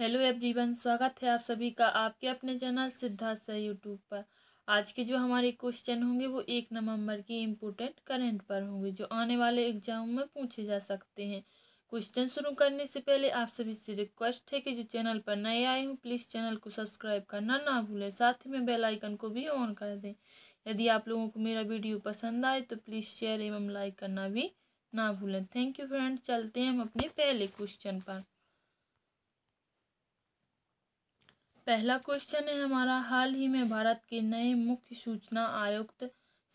hello everyone स्वागत है आप सभी का आपके अपने चैनल सिद्धार्थ सर यूट्यूब पर आज के जो हमारे क्वेश्चन होंगे वो एक नवंबर की इम्पोर्टेंट करंट पर होंगे जो आने वाले एग्जाम में पूछे जा सकते हैं क्वेश्चन शुरू करने से पहले आप सभी से रिक्वेस्ट है कि जो चैनल पर नए आए हों प्लीज़ चैनल को सब्सक्राइब करना ना भूलें साथ ही में बेलाइकन को भी ऑन कर दें यदि आप लोगों को मेरा वीडियो पसंद आए तो प्लीज़ शेयर एवं लाइक करना भी ना भूलें थैंक यू फ्रेंड चलते हैं हम अपने पहले क्वेश्चन पर पहला क्वेश्चन है हमारा हाल ही में भारत के नए मुख्य सूचना आयुक्त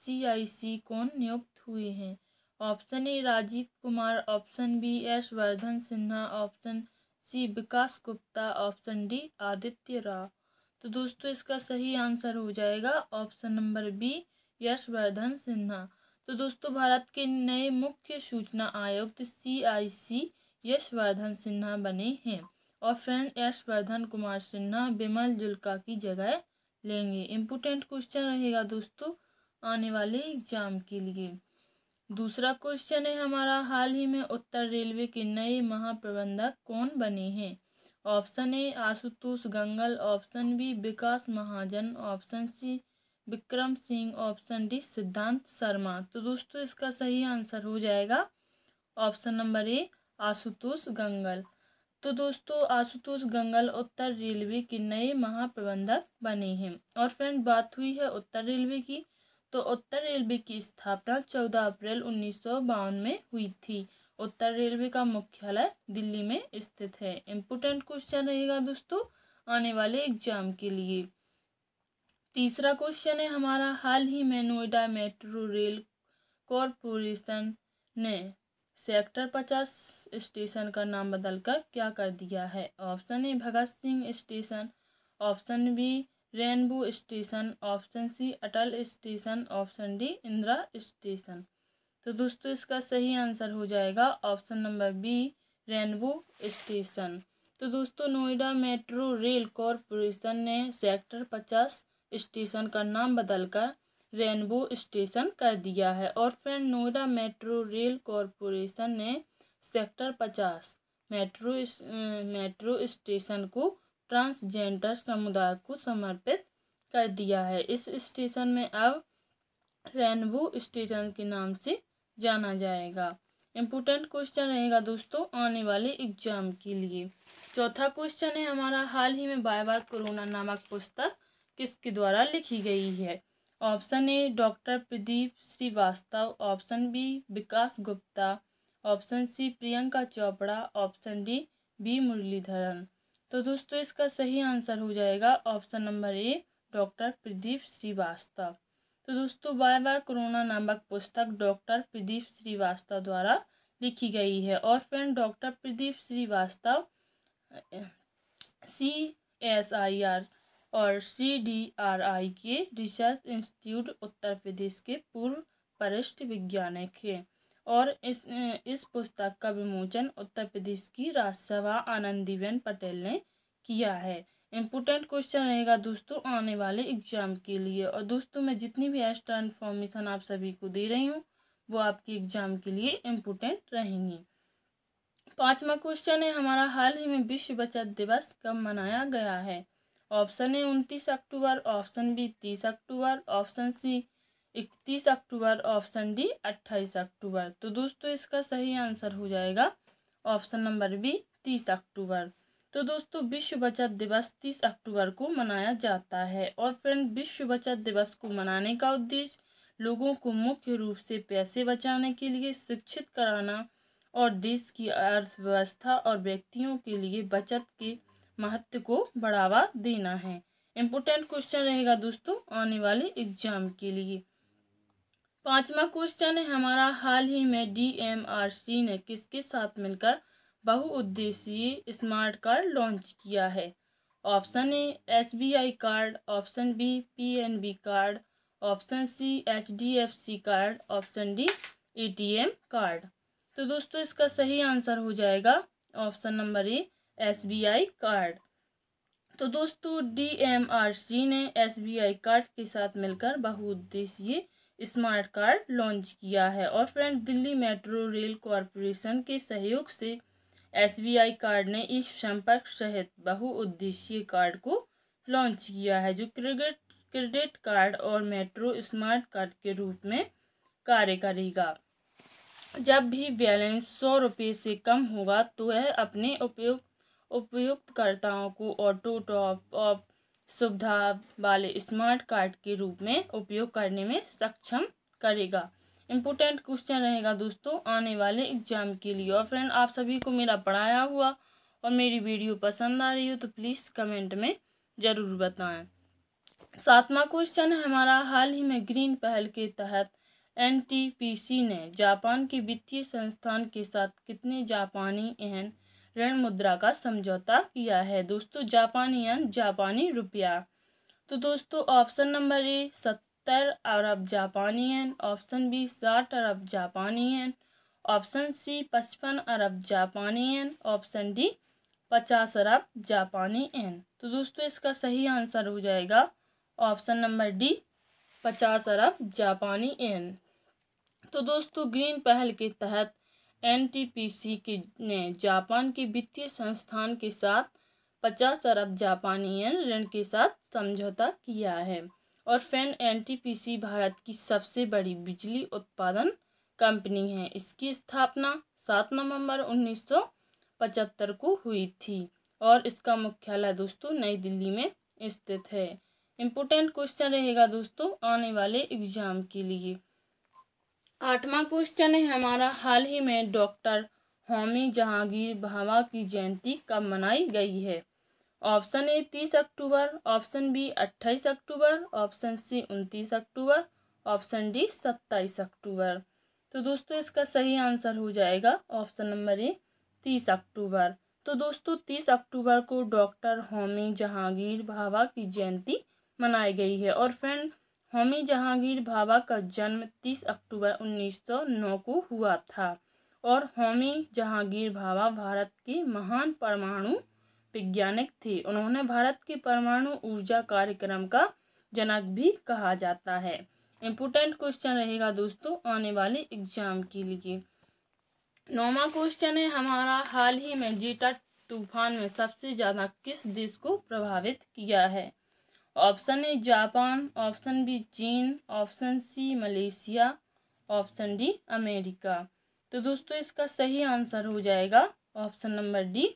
सीआईसी कौन नियुक्त हुए हैं option A Rajiv Kumar option B S Vardhan Sinha option C Vikas Gupta option D Aditya Rao तो दोस्तों इसका सही आंसर हो जाएगा option number B Yashwardhan Sinha तो दोस्तों भारत के नए मुख्य सूचना आयुक्त सी आई सी यशवर्धन सिन्हा बने हैं और फ्रेंड यशवर्धन कुमार सिन्हा बिमल जुल्का की जगह लेंगे इम्पोर्टेंट क्वेश्चन रहेगा दोस्तों आने वाले एग्जाम के लिए दूसरा क्वेश्चन है हमारा हाल ही में उत्तर रेलवे के नए महाप्रबंधक कौन बने हैं option A Ashutosh Gangal option B Vikas Mahajan option C Vikram Singh option D Siddhant Sharma तो दोस्तों इसका सही आंसर हो जाएगा option number A Ashutosh Gangal तो दोस्तों आशुतोष गंगल उत्तर रेलवे के नए महाप्रबंधक बने हैं और फ्रेंड बात हुई है उत्तर रेलवे की तो उत्तर रेलवे की स्थापना चौदह अप्रैल उन्नीस में हुई थी उत्तर रेलवे का मुख्यालय दिल्ली में स्थित है इम्पोर्टेंट क्वेश्चन रहेगा दोस्तों आने वाले एग्जाम के लिए तीसरा क्वेश्चन है हमारा हाल ही में नोएडा मेट्रो रेल कॉरपोरेशन ने सेक्टर पचास स्टेशन का नाम बदलकर क्या कर दिया है option A Bhagat Singh station option B rainbow station option C Atal station option D Indira station तो दोस्तों इसका सही आंसर हो जाएगा option number B rainbow station तो दोस्तों नोएडा मेट्रो रेल कॉरपोरेशन ने सेक्टर पचास स्टेशन का नाम बदलकर रेनबो स्टेशन कर दिया है और friend Noida metro rail corporation ने सेक्टर पचास मेट्रो मेट्रो स्टेशन को ट्रांसजेंडर समुदाय को समर्पित कर दिया है इस स्टेशन में अब रेनबो स्टेशन के नाम से जाना जाएगा इम्पोर्टेंट क्वेश्चन रहेगा दोस्तों आने वाले एग्जाम के लिए चौथा क्वेश्चन है हमारा हाल ही में बाय बाय कोरोना नामक पुस्तक किसके द्वारा लिखी गई है option A doctor Pradeep Srivastava option B Vikas Gupta option C Priyanka Chopra option D B Muralidharan तो दोस्तों इसका सही आंसर हो जाएगा option number A doctor Pradeep Srivastava तो दोस्तों बाय बाय कोरोना नामक पुस्तक डॉक्टर प्रदीप श्रीवास्तव द्वारा लिखी गई है और friend doctor Pradeep Srivastava C S I R और सी डी आर आई के रिसर्च इंस्टीट्यूट उत्तर प्रदेश के पूर्व वरिष्ठ वैज्ञानिक हैं और इस इस पुस्तक का विमोचन उत्तर प्रदेश की राज्यसभा आनंदीबेन पटेल ने किया है इम्पोर्टेंट क्वेश्चन रहेगा दोस्तों आने वाले एग्जाम के लिए और दोस्तों मैं जितनी भी एक्स्ट्रा इन्फॉर्मेशन आप सभी को दे रही हूँ वो आपके एग्जाम के लिए इम्पोर्टेंट रहेंगी पांचवा क्वेश्चन है हमारा हाल ही में विश्व बचत दिवस कब मनाया गया है ऑप्शन ए उनतीस अक्टूबर ऑप्शन बी तीस अक्टूबर ऑप्शन सी इकतीस अक्टूबर ऑप्शन डी अट्ठाईस अक्टूबर तो दोस्तों इसका सही आंसर हो जाएगा ऑप्शन नंबर बी तीस अक्टूबर तो दोस्तों विश्व बचत दिवस तीस अक्टूबर को मनाया जाता है और फ्रेंड विश्व बचत दिवस को मनाने का उद्देश्य लोगों को मुख्य रूप से पैसे बचाने के लिए शिक्षित कराना और देश की अर्थव्यवस्था और व्यक्तियों के लिए बचत के महत्व को बढ़ावा देना है इम्पोर्टेंट क्वेश्चन रहेगा दोस्तों आने वाले एग्जाम के लिए पांचवा क्वेश्चन है हमारा हाल ही में डीएमआरसी ने किसके साथ मिलकर बहुउद्देशीय स्मार्ट कार्ड लॉन्च किया है option A SBI card option B PNB card option C HDFC card option D ATM card तो दोस्तों इसका सही आंसर हो जाएगा option number A SBI card तो दोस्तों डीएमआरसी ने एसबीआई कार्ड के साथ मिलकर बहुउद्देशीय स्मार्ट कार्ड लॉन्च किया है और friend Delhi metro rail corporation के सहयोग से एसबीआई कार्ड ने इस संपर्क सहित बहुउद्देशीय कार्ड को लॉन्च किया है जो क्रेडिट क्रेडिट कार्ड और मेट्रो स्मार्ट कार्ड के रूप में कार्य करेगा जब भी बैलेंस सौ रुपये से कम होगा तो वह अपने उपयोग उपयुक्तकर्ताओं को ऑटो टॉप ऑफ सुविधा वाले स्मार्ट कार्ड के रूप में उपयोग करने में सक्षम करेगा इम्पोर्टेंट क्वेश्चन रहेगा दोस्तों आने वाले एग्जाम के लिए और फ्रेंड आप सभी को मेरा पढ़ाया हुआ और मेरी वीडियो पसंद आ रही हो तो प्लीज़ कमेंट में ज़रूर बताएं सातवां क्वेश्चन हमारा हाल ही में ग्रीन पहल के तहत एनटीपीसी ने जापान के वित्तीय संस्थान के साथ कितने जापानी एहन ऋण मुद्रा का समझौता किया है दोस्तों जापानी यन जापानी रुपया तो दोस्तों ऑप्शन नंबर ए सत्तर अरब जापानी यन ऑप्शन बी साठ अरब जापानी यन ऑप्शन सी पचपन अरब जापानी यन ऑप्शन डी पचास अरब जापानी एन तो दोस्तों इसका सही आंसर हो जाएगा ऑप्शन नंबर डी पचास अरब जापानी एन तो दोस्तों ग्रीन पहल के तहत एन के ने जापान के वित्तीय संस्थान के साथ पचास अरब जापानी ऋण के साथ समझौता किया है और फैन एन भारत की सबसे बड़ी बिजली उत्पादन कंपनी है इसकी स्थापना सात नवंबर पचहत्तर को हुई थी और इसका मुख्यालय दोस्तों नई दिल्ली में स्थित है इम्पोर्टेंट क्वेश्चन रहेगा दोस्तों आने वाले एग्जाम के लिए आठवां क्वेश्चन है हमारा हाल ही में डॉक्टर होमी जहांगीर भावा की जयंती कब मनाई गई है ऑप्शन ए तीस अक्टूबर ऑप्शन बी अट्ठाईस अक्टूबर ऑप्शन सी उनतीस अक्टूबर ऑप्शन डी सत्ताईस अक्टूबर तो दोस्तों इसका सही आंसर हो जाएगा ऑप्शन नंबर ए तीस अक्टूबर तो दोस्तों तीस अक्टूबर को डॉक्टर होमी जहांगीर भावा की जयंती मनाई गई है और फ्रेंड होमी जहांगीर भाभा का जन्म 30 अक्टूबर 1909 को हुआ था और होमी जहांगीर भाभा भारत के महान परमाणु वैज्ञानिक थे उन्होंने भारत के परमाणु ऊर्जा कार्यक्रम का जनक भी कहा जाता है इम्पोर्टेंट क्वेश्चन रहेगा दोस्तों आने वाले एग्जाम के लिए नौवा क्वेश्चन है हमारा हाल ही में जीटा तूफान में सबसे ज़्यादा किस देश को प्रभावित किया है option A Japan option B चीन option C Malaysia option D America तो दोस्तों इसका सही आंसर हो जाएगा ऑप्शन नंबर डी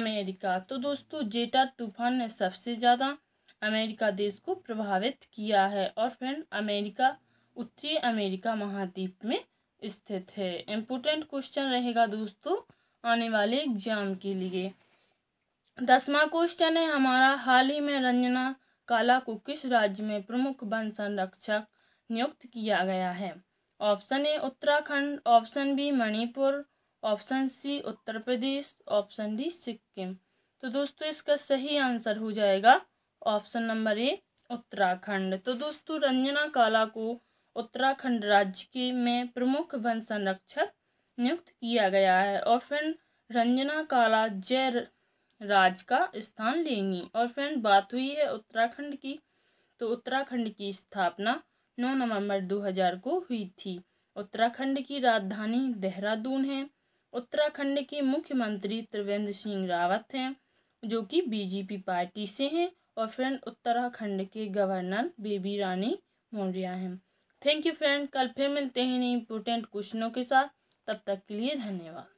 अमेरिका तो दोस्तों जेटा तूफान ने सबसे ज़्यादा अमेरिका देश को प्रभावित किया है और फ्रेंड अमेरिका उत्तरी अमेरिका महाद्वीप में स्थित है इम्पोर्टेंट क्वेश्चन रहेगा दोस्तों आने वाले एग्जाम के लिए दसवा क्वेश्चन है हमारा हाल ही में रंजना काला को किस राज्य में प्रमुख वन संरक्षक नियुक्त किया गया है option A Uttarakhand option B Manipur option C Uttar Pradesh option D Sikkim तो दोस्तों इसका सही आंसर हो जाएगा ऑप्शन नंबर ए उत्तराखंड तो दोस्तों रंजना काला को उत्तराखंड राज्य के में प्रमुख वन संरक्षक नियुक्त किया गया है और फिर रंजना काला जय राज का स्थान लेंगी और फ्रेंड बात हुई है उत्तराखंड की तो उत्तराखंड की स्थापना 9 नवंबर 2000 को हुई थी उत्तराखंड की राजधानी देहरादून है उत्तराखंड के मुख्यमंत्री त्रिवेंद्र सिंह रावत हैं जो कि बीजेपी पार्टी से हैं और फ्रेंड उत्तराखंड के गवर्नर बेबी रानी मौर्या हैं थैंक यू फ्रेंड कल फिर मिलते हैं इम्पोर्टेंट क्वेश्चनों के साथ तब तक के लिए धन्यवाद